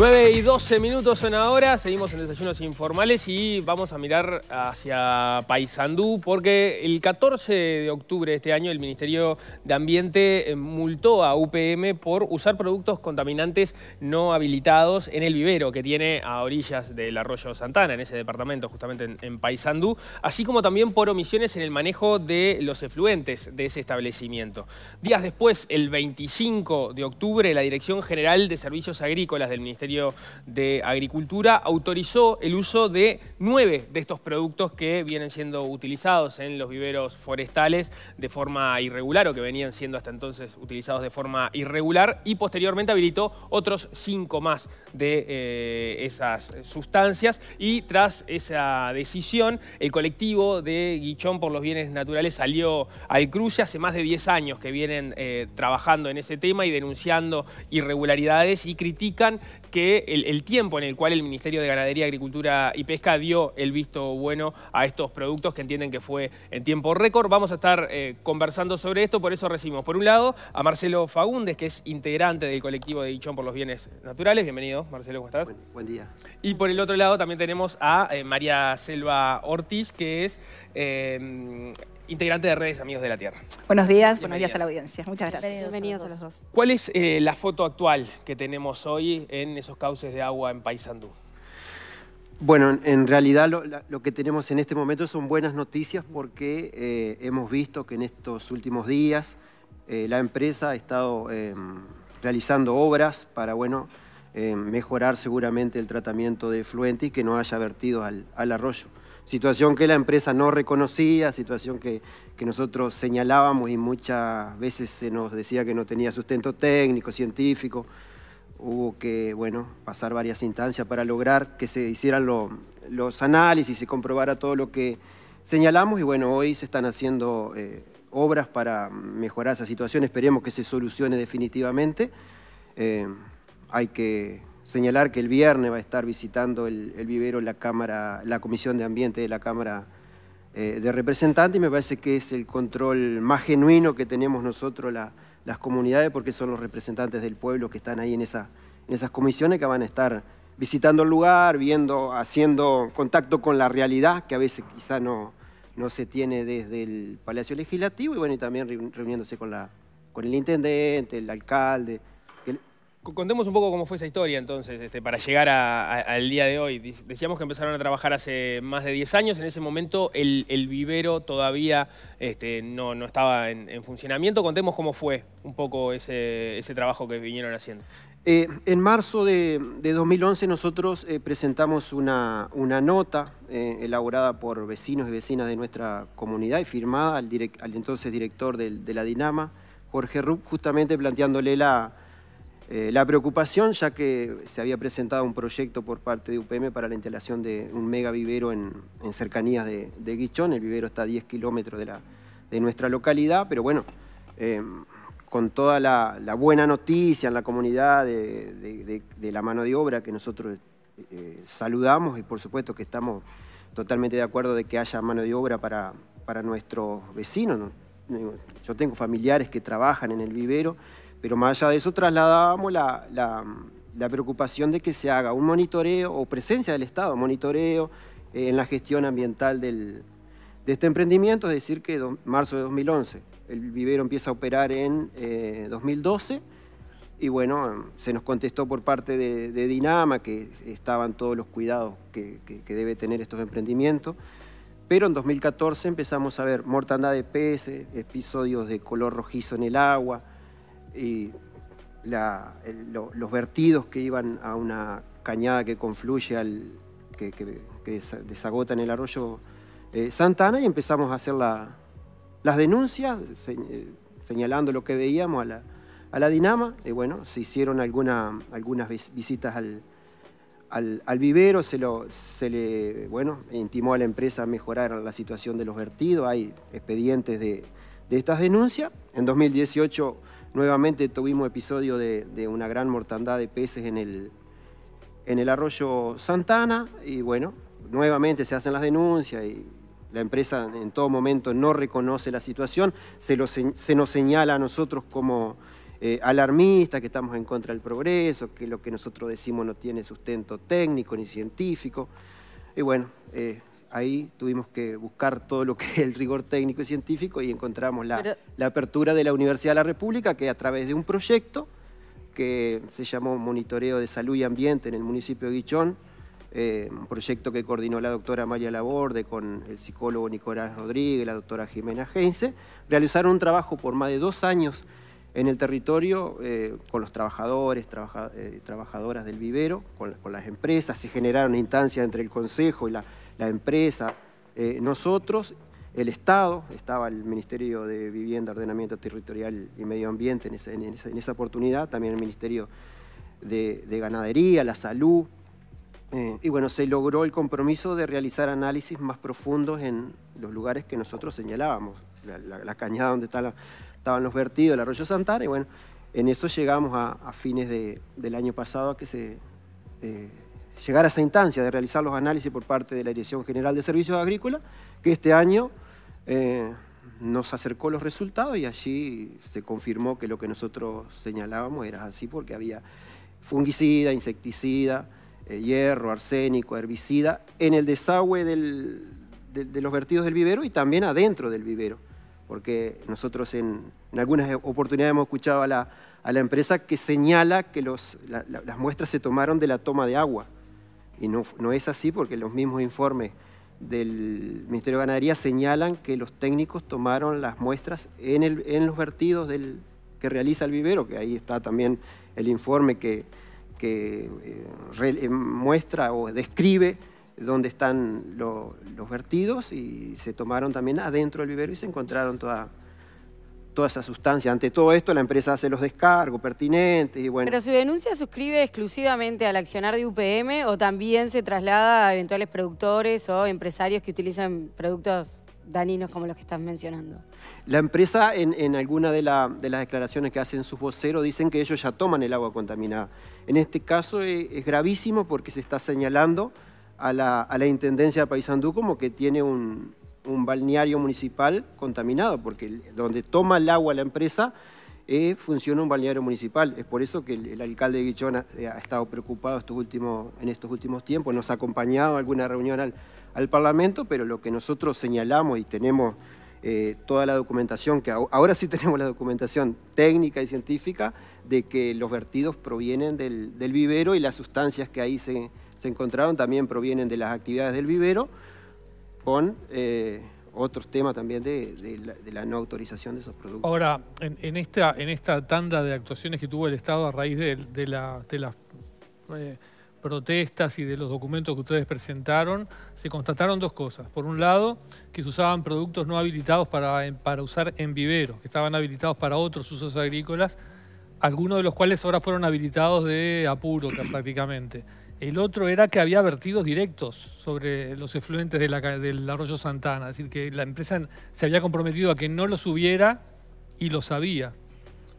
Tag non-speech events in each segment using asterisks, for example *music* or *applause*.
9 y 12 minutos son ahora, seguimos en desayunos informales y vamos a mirar hacia Paysandú porque el 14 de octubre de este año el Ministerio de Ambiente eh, multó a UPM por usar productos contaminantes no habilitados en el vivero que tiene a orillas del arroyo Santana, en ese departamento justamente en, en Paysandú, así como también por omisiones en el manejo de los efluentes de ese establecimiento. Días después, el 25 de octubre, la Dirección General de Servicios Agrícolas del Ministerio de Agricultura, autorizó el uso de nueve de estos productos que vienen siendo utilizados en los viveros forestales de forma irregular o que venían siendo hasta entonces utilizados de forma irregular y posteriormente habilitó otros cinco más de eh, esas sustancias y tras esa decisión el colectivo de Guichón por los bienes naturales salió al cruce hace más de 10 años que vienen eh, trabajando en ese tema y denunciando irregularidades y critican que el, tiempo en el cual el Ministerio de Ganadería, Agricultura y Pesca dio el visto bueno a estos productos que entienden que fue en tiempo récord. Vamos a estar eh, conversando sobre esto, por eso recibimos por un lado a Marcelo Fagundes, que es integrante del colectivo de Dichón por los Bienes Naturales. Bienvenido, Marcelo, ¿cómo estás? Buen, día. Y por el otro lado también tenemos a eh, María Selva Ortiz, que es... Eh, integrante de Redes Amigos de la Tierra. Buenos días, buenos días a la audiencia. Muchas gracias. Bienvenidos, a los dos. ¿Cuál es eh, la foto actual que tenemos hoy en esos cauces de agua en Paysandú? Bueno, en realidad lo, que tenemos en este momento son buenas noticias porque eh, hemos visto que en estos últimos días eh, la empresa ha estado em, realizando obras para, bueno, em, mejorar seguramente el tratamiento de fluente y que no haya vertido al arroyo situación que la empresa no reconocía, situación que, nosotros señalábamos y muchas veces se nos decía que no tenía sustento técnico, científico. Hubo que bueno, pasar varias instancias para lograr que se hicieran los análisis y comprobara todo lo que señalamos y bueno, hoy se están haciendo eh, obras para mejorar esa situación, esperemos que se solucione definitivamente. Eh, hay que señalar que el viernes va a estar visitando el, el vivero la, Cámara, la Comisión de Ambiente de la Cámara eh, de Representantes y me parece que es el control más genuino que tenemos nosotros las comunidades porque son los representantes del pueblo que están ahí en, esas comisiones que van a estar visitando el lugar, viendo, haciendo contacto con la realidad que a veces quizá no, se tiene desde el Palacio Legislativo y bueno, y también reuniéndose con, la, con el intendente, el alcalde, Contemos un poco cómo fue esa historia entonces, este, para llegar al día de hoy. Decíamos que empezaron a trabajar hace más de 10 años, en ese momento el, vivero todavía este, no, estaba en, funcionamiento. Contemos cómo fue un poco ese, trabajo que vinieron haciendo. Eh, en marzo de, 2011 nosotros eh, presentamos una, nota eh, elaborada por vecinos y vecinas de nuestra comunidad y firmada al, al entonces director de, de la Dinama, Jorge Rupp, justamente planteándole la eh, la preocupación, ya que se había presentado un proyecto por parte de UPM para la instalación de un mega vivero en, cercanías de, Guichón, el vivero está a 10 kilómetros de, nuestra localidad, pero bueno, em, con toda la, buena noticia en la comunidad de, la mano de obra que nosotros eh, saludamos y por supuesto que estamos totalmente de acuerdo de que haya mano de obra para, para nuestros vecinos. Yo tengo familiares que trabajan en el vivero pero más allá de eso trasladábamos la, preocupación de que se haga un monitoreo o presencia del Estado, monitoreo eh, en la gestión ambiental de este emprendimiento, es decir, que marzo de 2011. El vivero empieza a operar en 2012 eh, y bueno, se nos contestó por parte de, Dinama que estaban todos los cuidados que, que, que, debe tener estos emprendimientos. Pero en 2014 empezamos a ver mortandad de peces, episodios de color rojizo en el agua, y los vertidos que iban a una cañada que confluye al, que, desagota en el arroyo eh, Santana y empezamos a hacer las denuncias, eh, señalando lo que veíamos a la, a Dinama. Y bueno, se hicieron algunas visitas al, vivero, se, lo, se le bueno, intimó a la empresa a mejorar la situación de los vertidos, hay expedientes de, de estas denuncias. En 2018 Nuevamente tuvimos episodio de, una gran mortandad de peces en el, en el arroyo Santana y bueno, nuevamente se hacen las denuncias y la empresa en todo momento no reconoce la situación, se, nos señala a nosotros como eh, alarmistas, que estamos en contra del progreso, que lo que nosotros decimos no tiene sustento técnico ni científico. Y bueno, eh, ahí tuvimos que buscar todo lo que es el rigor técnico y científico y encontramos la, apertura de la Universidad de la República, que a través de un proyecto que se llamó Monitoreo de Salud y Ambiente en el municipio de Guichón, eh, un proyecto que coordinó la doctora Maya Laborde con el psicólogo Nicolás Rodríguez, la doctora Jimena Heinze, realizaron un trabajo por más de dos años en el territorio eh, con los trabajadores, eh, trabajadoras del vivero, con, las empresas, se generaron instancias entre el Consejo y la la empresa, eh, nosotros, el Estado, estaba el Ministerio de Vivienda, Ordenamiento Territorial y Medio Ambiente en esa, oportunidad, también el Ministerio de, Ganadería, la Salud, eh, y bueno, se logró el compromiso de realizar análisis más profundos en los lugares que nosotros señalábamos, la, cañada donde estaban los vertidos, el arroyo Santana, y bueno, en eso llegamos a, fines del año pasado a que se eh, llegar a esa instancia de realizar los análisis por parte de la Dirección General de Servicios Agrícolas, que este año eh, nos acercó los resultados y allí se confirmó que lo que nosotros señalábamos era así porque había fungicida, insecticida, eh, hierro, arsénico, herbicida, en el desagüe de, los vertidos del vivero y también adentro del vivero, porque nosotros en, algunas oportunidades hemos escuchado a la, empresa que señala que las muestras se tomaron de la toma de agua. Y no, es así porque los mismos informes del Ministerio de Ganadería señalan que los técnicos tomaron las muestras en, los vertidos del, que realiza el vivero, que ahí está también el informe que, eh, eh, muestra o describe dónde están los vertidos y se tomaron también adentro del vivero y se encontraron todas toda esa sustancia. Ante todo esto, la empresa hace los descargos pertinentes y bueno. ¿Pero su denuncia suscribe exclusivamente al accionar de UPM o también se traslada a eventuales productores o empresarios que utilizan productos daninos como los que estás mencionando? La empresa, en, alguna de, las declaraciones que hacen sus voceros, dicen que ellos ya toman el agua contaminada. En este caso eh, es, gravísimo porque se está señalando a la, a la Intendencia de Paysandú como que tiene un, un balneario municipal contaminado, porque donde toma el agua la empresa eh, funciona un balneario municipal. Es por eso que el, alcalde de Guichón eh, ha, estado preocupado estos últimos, en estos últimos tiempos, nos ha acompañado en alguna reunión al, Parlamento, pero lo que nosotros señalamos y tenemos eh, toda la documentación, que ahora sí *laughs* tenemos la documentación técnica y científica, de que los vertidos provienen del, vivero y las sustancias que ahí se, se encontraron también provienen de las actividades del vivero con eh, otros temas también de, la, no autorización de esos productos. Ahora, en, esta, en esta tanda de actuaciones que tuvo el Estado a raíz de, las eh, protestas y de los documentos que ustedes presentaron, se constataron dos cosas. Por un lado, que se usaban productos no habilitados para, para usar en viveros, que estaban habilitados para otros usos agrícolas, algunos de los cuales ahora fueron habilitados de apuro prácticamente. El otro era que había vertidos directos sobre los efluentes de del arroyo Santana, es decir, que la empresa se había comprometido a que no los hubiera y lo sabía,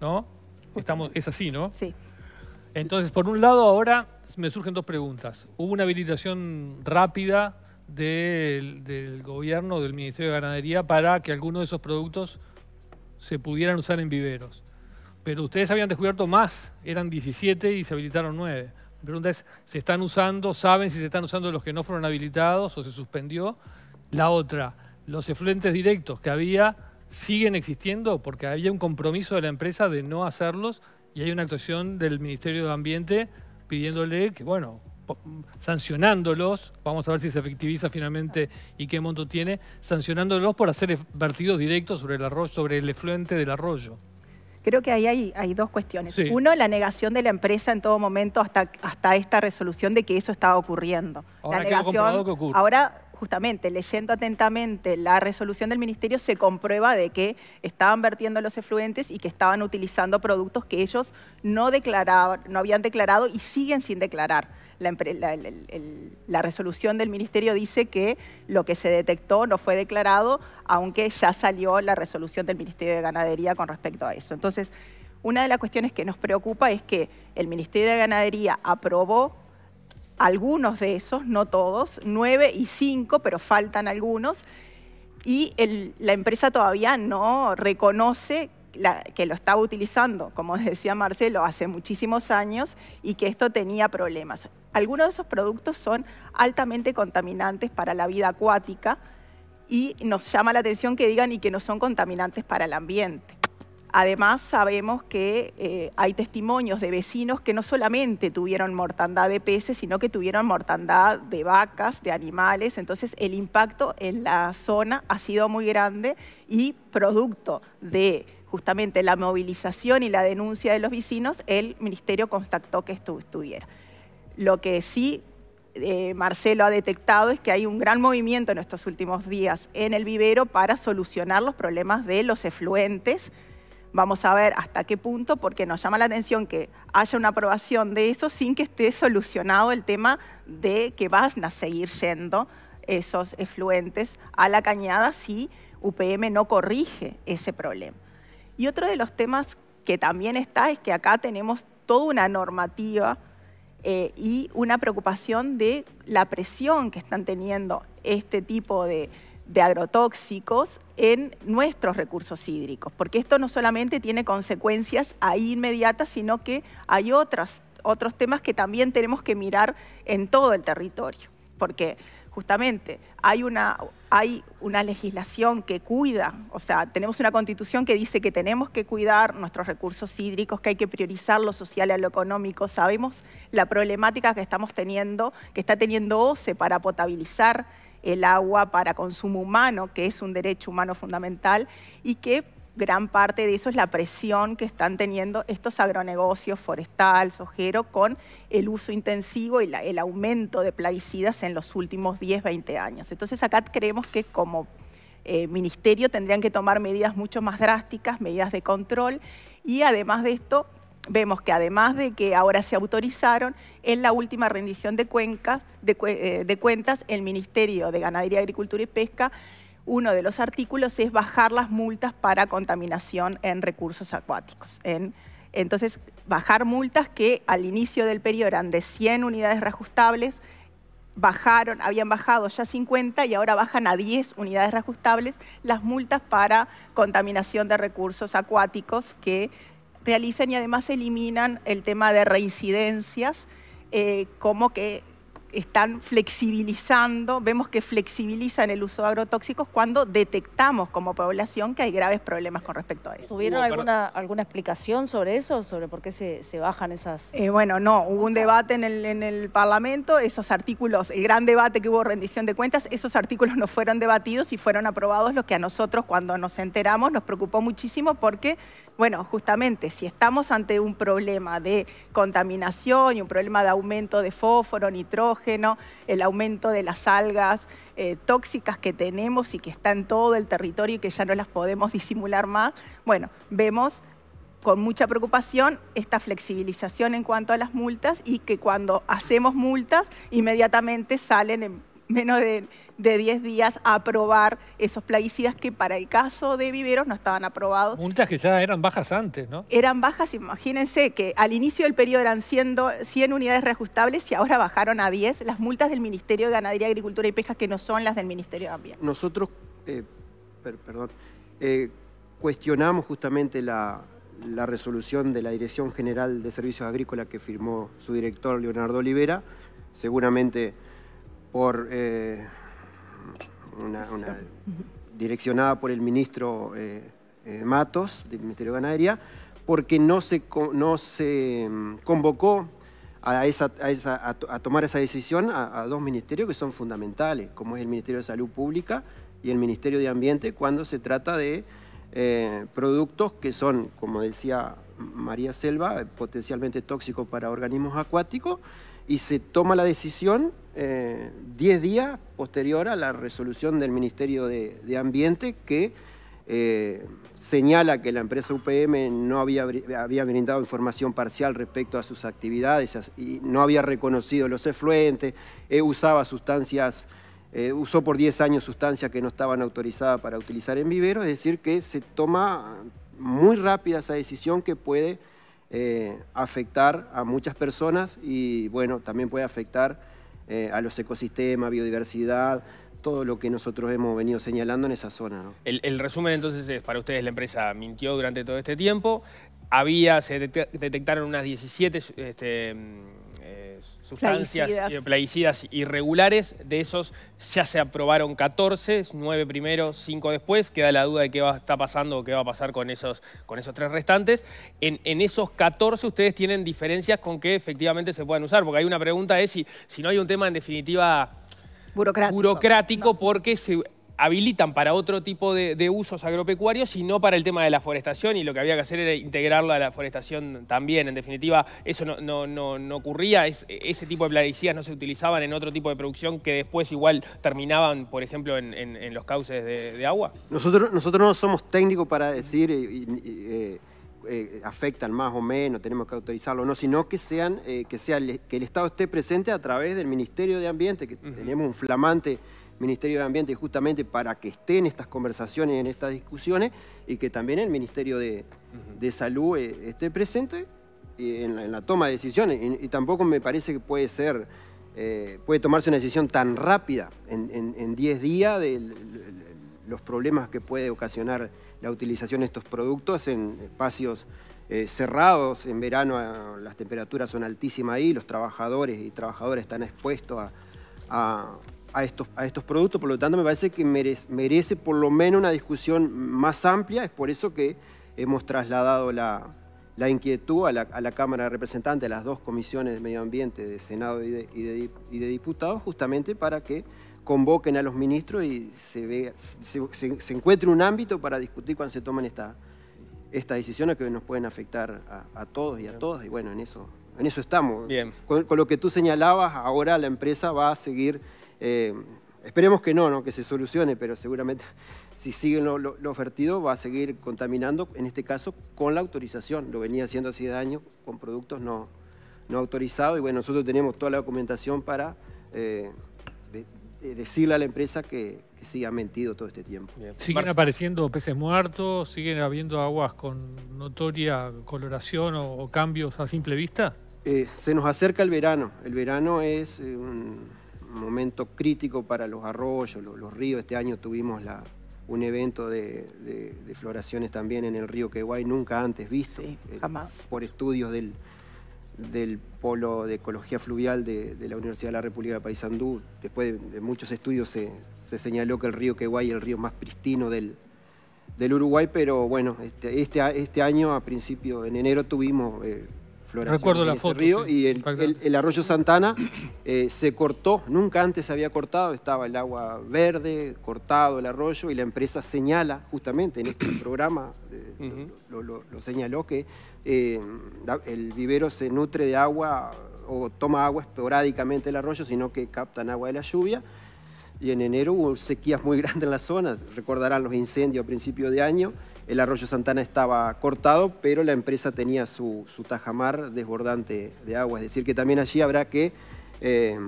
¿no? Estamos, es así, ¿no? Sí. Entonces, por un lado, ahora me surgen dos preguntas. Hubo una habilitación rápida del, gobierno, del Ministerio de Ganadería, para que algunos de esos productos se pudieran usar en viveros. Pero ustedes habían descubierto más, eran 17 y se habilitaron 9. La pregunta es, ¿se están usando, saben si se están usando los que no fueron habilitados o se suspendió? La otra, ¿los efluentes directos que había siguen existiendo? Porque había un compromiso de la empresa de no hacerlos y hay una actuación del Ministerio de Ambiente pidiéndole que, bueno, sancionándolos, vamos a ver si se efectiviza finalmente y qué monto tiene, sancionándolos por hacer vertidos directos sobre el arroyo, sobre el efluente del arroyo. Creo que ahí hay, dos cuestiones. Uno, la negación de la empresa en todo momento hasta, hasta esta resolución de que eso estaba ocurriendo. Ahora ahora justamente leyendo atentamente la resolución del ministerio se comprueba de que estaban vertiendo los efluentes y que estaban utilizando productos que ellos no declaraban, no habían declarado y siguen sin declarar la, resolución del ministerio dice que lo que se detectó no fue declarado, aunque ya salió la resolución del Ministerio de Ganadería con respecto a eso. Entonces, una de las cuestiones que nos preocupa es que el Ministerio de Ganadería aprobó algunos de esos, no todos, nueve y cinco, pero faltan algunos, y la empresa todavía no reconoce que lo estaba utilizando, como *laughs* decía Marcelo, hace muchísimos años y que esto tenía problemas. Algunos de esos productos son altamente contaminantes para la vida acuática y nos llama la atención que digan y que no son contaminantes para el ambiente. Además, sabemos que eh, hay testimonios de vecinos que no solamente tuvieron mortandad de peces, sino que tuvieron mortandad de vacas, de animales. Entonces, el impacto en la zona ha sido muy grande y producto de justamente la movilización y la denuncia de los vecinos, el Ministerio constató que estuviera. Lo que sí eh, Marcelo ha detectado es que hay un gran movimiento en estos últimos días en el vivero para solucionar los problemas de los efluentes. Vamos a ver hasta qué punto, porque nos llama la atención que haya una aprobación de eso sin que esté solucionado el tema de que van a seguir yendo esos efluentes a la cañada si UPM no corrige ese problema. Y otro de los temas que también está es que acá tenemos toda una normativa eh, y una preocupación de la presión que están teniendo este tipo de, agrotóxicos en nuestros recursos hídricos, porque esto no solamente tiene consecuencias ahí inmediatas, sino que hay otras, otros temas que también tenemos que mirar en todo el territorio, porque justamente hay una, hay una legislación que cuida, o sea, tenemos una constitución que dice que tenemos que cuidar nuestros recursos hídricos, que hay que priorizar lo social a lo económico. Sabemos la problemática que estamos teniendo, que está teniendo OCE para potabilizar el agua para consumo humano, que es un derecho humano fundamental, y que gran parte de eso es la presión que están teniendo estos agronegocios forestal, sojero, con el uso intensivo y el aumento de plaguicidas en los últimos 10, 20 años. Entonces acá creemos que como eh, ministerio tendrían que tomar medidas mucho más drásticas, medidas de control y además de esto vemos que además de que ahora se autorizaron, en la última rendición de, eh, de cuentas el Ministerio de Ganadería, Agricultura y Pesca uno de los artículos es bajar las multas para contaminación en recursos acuáticos. entonces, bajar multas que al inicio del periodo eran de 100 unidades reajustables, bajaron, habían bajado ya 50 y ahora bajan a 10 unidades reajustables las multas para contaminación de recursos acuáticos que realizan y además eliminan el tema de reincidencias, eh, como que están flexibilizando, vemos que flexibilizan el uso de agrotóxicos cuando detectamos como población que hay graves problemas con respecto a eso. ¿Tuvieron alguna, alguna explicación sobre eso, sobre por qué se, bajan esas...? Eh, bueno, no, hubo un debate en el, en el Parlamento, esos artículos, el gran debate que hubo rendición de cuentas, esos artículos no fueron debatidos y fueron aprobados, los que a nosotros cuando nos enteramos nos preocupó muchísimo porque, bueno, justamente si estamos ante un problema de contaminación y un problema de aumento de fósforo, nitrógeno, el aumento de las algas eh, tóxicas que tenemos y que está en todo el territorio y que ya no las podemos disimular más. Bueno, vemos con mucha preocupación esta flexibilización en cuanto a las multas y que cuando hacemos multas inmediatamente salen en menos de, 10 días a aprobar esos plaguicidas que para el caso de viveros no estaban aprobados. Multas que ya eran bajas antes, ¿no? Eran bajas, imagínense que al inicio del periodo eran siendo 100 unidades reajustables y ahora bajaron a 10 las multas del Ministerio de Ganadería, Agricultura y Pesca que no son las del Ministerio de Ambiente. Nosotros, eh, perdón, eh, cuestionamos justamente la, la resolución de la Dirección General de Servicios Agrícolas que firmó su director Leonardo Olivera. Seguramente por eh, una, direccionada por el ministro eh, eh, Matos del Ministerio de Ganadería, porque no se, no se mm, convocó a, esa, a, tomar esa decisión a, dos ministerios que son fundamentales, como es el Ministerio de Salud Pública y el Ministerio de Ambiente, cuando se trata de productos que son, como decía María Selva, potencialmente tóxicos para organismos acuáticos y se toma la decisión 10 eh, días posterior a la resolución del Ministerio de, Ambiente que eh, señala que la empresa UPM no había, había, brindado información parcial respecto a sus actividades y no había reconocido los efluentes, eh, usaba sustancias, usó por 10 años sustancias que no estaban autorizadas para utilizar en viveros, es decir, que se toma muy rápida esa decisión que puede eh, afectar a muchas personas y bueno, también puede afectar eh, a los ecosistemas, biodiversidad, todo lo que nosotros hemos venido señalando en esa zona. El, resumen entonces es, para ustedes la empresa mintió durante todo este tiempo, había, se detectaron unas 17 este, sustancias eh, plaguicidas. plaguicidas. irregulares. De esos ya se aprobaron 14, 9 primero, 5 después. Queda la duda de qué va, está pasando o qué va a pasar con esos, con esos tres restantes. En, en, esos 14 ustedes tienen diferencias con qué efectivamente se pueden usar, porque hay una pregunta es si, si no hay un tema en definitiva burocrático, burocrático porque se habilitan para otro tipo de, usos agropecuarios y no para el tema de la forestación y lo que había que hacer era integrarlo a la forestación también. En definitiva, eso no, ocurría, ese tipo de plaguicidas no se utilizaban en otro tipo de producción que después igual terminaban, por ejemplo, en, los cauces de, agua. Nosotros, nosotros no somos técnicos para decir... Eh, eh, eh, afectan más o menos, tenemos que autorizarlo o no, sino que sean, que sea el, que el Estado esté presente a través del Ministerio de Ambiente, que tenemos un flamante Ministerio de Ambiente justamente para que estén estas conversaciones, en estas discusiones y que también el Ministerio de, Salud eh, esté presente eh, en la, toma de decisiones. Y, tampoco me parece que puede ser, eh, puede tomarse una decisión tan rápida en 10 días de los problemas que puede ocasionar la utilización de estos productos en espacios cerrados. En verano las temperaturas son altísimas ahí, los trabajadores y trabajadoras están expuestos a a estos, a estos productos, por lo tanto me parece que merece, merece por lo menos una discusión más amplia, es por eso que hemos trasladado la, la inquietud a la, a la, Cámara de Representantes, a las dos comisiones de medio ambiente, de Senado y de, y de, diputados, justamente para que convoquen a los ministros y se, ve, se, encuentre un ámbito para discutir cuando se toman esta, estas decisiones que nos pueden afectar a, a todos y a todas. Y bueno, en eso, en eso estamos. Bien. con lo que tú señalabas, ahora la empresa va a seguir eh, esperemos que no, no, que se solucione, pero seguramente *laughs* si siguen lo, ofertido va a seguir contaminando, en este caso con la autorización. Lo venía haciendo hace años con productos no, no autorizados y bueno, nosotros tenemos toda la documentación para eh, decirle a la empresa que, que sí ha mentido todo este tiempo. Siguen apareciendo peces muertos, siguen habiendo aguas con notoria coloración o, cambios a simple vista. Eh, se nos acerca el verano. El verano es un momento crítico para los arroyos, los, ríos. Este año tuvimos un evento de, floraciones también en el río Queguay, nunca antes visto. Eh, jamás. por estudios del, del, Polo de Ecología Fluvial de, la Universidad de la República de Paysandú. Después de, muchos estudios se, señaló que el río Queguay es el río más pristino del, del Uruguay, pero bueno, este, este, este año, a principio, en enero, tuvimos eh, Recuerdo la foto, río y el, arroyo Santana eh, se cortó, nunca antes se había cortado, estaba el agua verde, cortado el arroyo y la empresa señala justamente en este *coughs* programa, eh, lo, señaló que eh, el vivero se nutre de agua o toma agua esporádicamente el arroyo, sino que captan agua de la lluvia. Y en enero hubo sequías muy *laughs* grandes en la zona, recordarán los incendios a principio de año, el arroyo Santana estaba cortado, pero la empresa tenía su, tajamar desbordante de agua. Es decir, que también allí habrá que eh,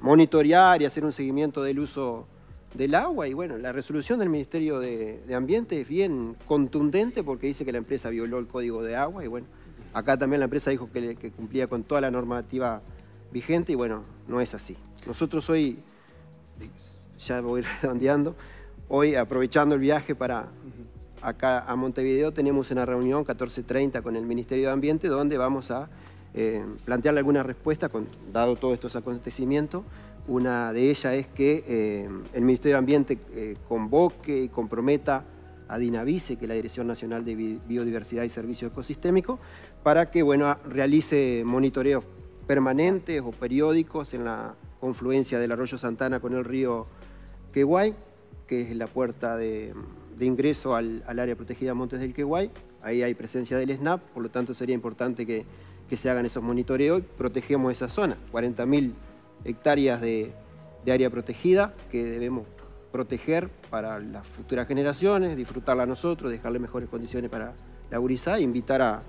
monitorear y hacer un seguimiento del uso del agua. Y bueno, la resolución del Ministerio de, Ambiente es bien contundente porque dice que la empresa violó el código de agua. Y bueno, acá también la empresa dijo que, que cumplía con toda la normativa vigente. Y bueno, no es así. Nosotros hoy, ya voy *laughs* redondeando, hoy aprovechando el viaje para acá a Montevideo tenemos una reunión 14.30 con el Ministerio de Ambiente donde vamos a eh, plantearle alguna respuesta, dado todos estos acontecimientos. Una de ellas es que eh, el Ministerio de Ambiente eh, convoque y comprometa a DINAVICE, que es la Dirección Nacional de Biodiversidad y Servicios Ecosistémicos, para que bueno, realice monitoreos permanentes o periódicos en la confluencia del arroyo Santana con el río Queguay, que es la puerta de, de ingreso al, área protegida Montes del Queguay. Ahí hay presencia del SNAP, por lo tanto sería importante que, se hagan esos monitoreos y protegemos esa zona. 40.000 hectáreas de, área protegida que debemos proteger para las futuras generaciones, disfrutarla nosotros, dejarle mejores condiciones para la e invitar a,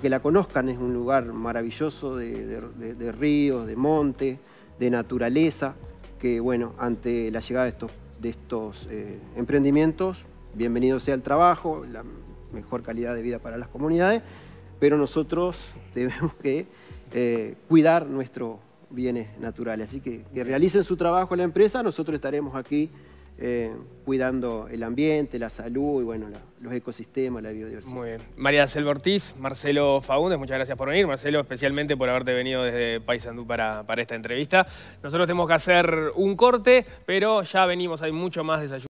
que la conozcan. Es un lugar maravilloso de, ríos, de montes, de naturaleza, que bueno, ante la llegada de estos de estos eh, emprendimientos. Bienvenido sea el trabajo, la mejor calidad de vida para las comunidades, pero nosotros *laughs* tenemos que eh, cuidar nuestros bienes naturales. Así que que realicen su trabajo la empresa, nosotros estaremos aquí eh, cuidando el ambiente, la salud y bueno, los ecosistemas, la biodiversidad. Muy bien. María Selva Ortiz, Marcelo Faúndez, muchas gracias por venir. Marcelo, especialmente por haberte venido desde Paysandú para, para esta entrevista. Nosotros tenemos que hacer un corte, pero ya venimos, hay mucho más desayuno.